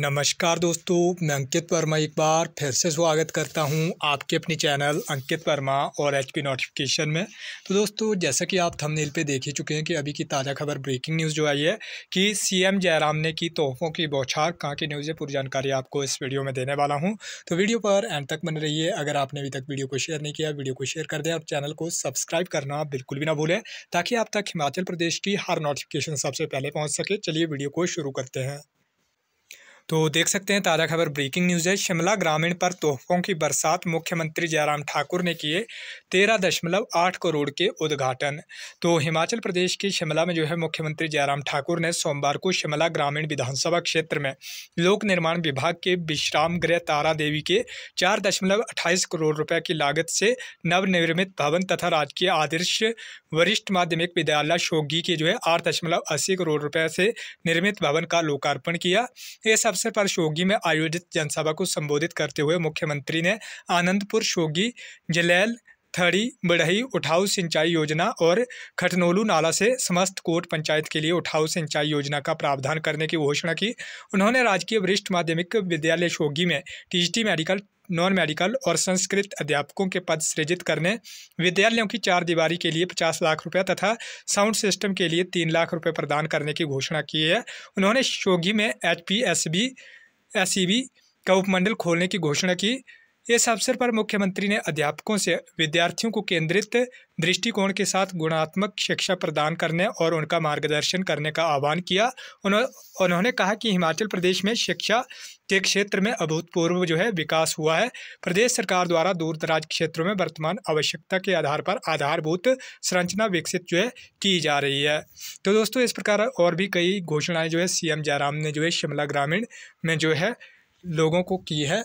नमस्कार दोस्तों मैं अंकित वर्मा एक बार फिर से स्वागत करता हूं आपके अपने चैनल अंकित वर्मा और एचपी नोटिफिकेशन में तो दोस्तों जैसा कि आप थंबनेल पे देख ही चुके हैं कि अभी की ताज़ा खबर ब्रेकिंग न्यूज़ जो आई है कि सीएम जयराम ने की तोहफों की बौछार कहाँ की न्यूज़ है पूरी जानकारी आपको इस वीडियो में देने वाला हूँ तो वीडियो पर एंड तक बन रही है अगर आपने अभी तक वीडियो को शेयर नहीं किया वीडियो को शेयर कर दें और चैनल को सब्सक्राइब करना बिल्कुल भी ना भूलें ताकि आप तक हिमाचल प्रदेश की हर नोटिफिकेशन सबसे पहले पहुँच सके चलिए वीडियो को शुरू करते हैं तो देख सकते हैं ताज़ा खबर ब्रेकिंग न्यूज़ है शिमला ग्रामीण पर तोहफों की बरसात मुख्यमंत्री जयराम ठाकुर ने किए तेरह दशमलव आठ करोड़ के उद्घाटन तो हिमाचल प्रदेश के शिमला में जो है मुख्यमंत्री जयराम ठाकुर ने सोमवार को शिमला ग्रामीण विधानसभा क्षेत्र में लोक निर्माण विभाग के विश्राम गृह तारा देवी के चार दशमलव अट्ठाईस करोड़ रुपये की लागत से नवनिर्मित भवन तथा राजकीय आदर्श वरिष्ठ माध्यमिक विद्यालय शोगी के जो है आठ दशमलव अस्सी करोड़ रुपये से निर्मित भवन का लोकार्पण किया इस अवसर पर शोगी में आयोजित जनसभा को संबोधित करते हुए मुख्यमंत्री ने आनंदपुर शोगी जलैल थड़ी बढ़ई उठाऊ सिंचाई योजना और खटनोलू नाला से समस्त कोट पंचायत के लिए उठाऊ सिंचाई योजना का प्रावधान करने की घोषणा की उन्होंने राजकीय वरिष्ठ माध्यमिक विद्यालय शोगी में टीजीटी मेडिकल नॉन मेडिकल और संस्कृत अध्यापकों के पद सृजित करने विद्यालयों की चार दीवारी के लिए पचास लाख रुपये तथा साउंड सिस्टम के लिए तीन लाख रुपये प्रदान करने की घोषणा की है उन्होंने शोगी में H P S B S B का उपमंडल खोलने की घोषणा की इस अवसर पर मुख्यमंत्री ने अध्यापकों से विद्यार्थियों को केंद्रित दृष्टिकोण के साथ गुणात्मक शिक्षा प्रदान करने और उनका मार्गदर्शन करने का आह्वान किया उन्होंने कहा कि हिमाचल प्रदेश में शिक्षा के क्षेत्र में अभूतपूर्व जो है विकास हुआ है प्रदेश सरकार द्वारा दूर दराज क्षेत्रों में वर्तमान आवश्यकता के आधार पर आधारभूत संरचना विकसित जो है की जा रही है तो दोस्तों इस प्रकार और भी कई घोषणाएँ जो है सी जयराम ने जो है शिमला ग्रामीण में जो है लोगों को की है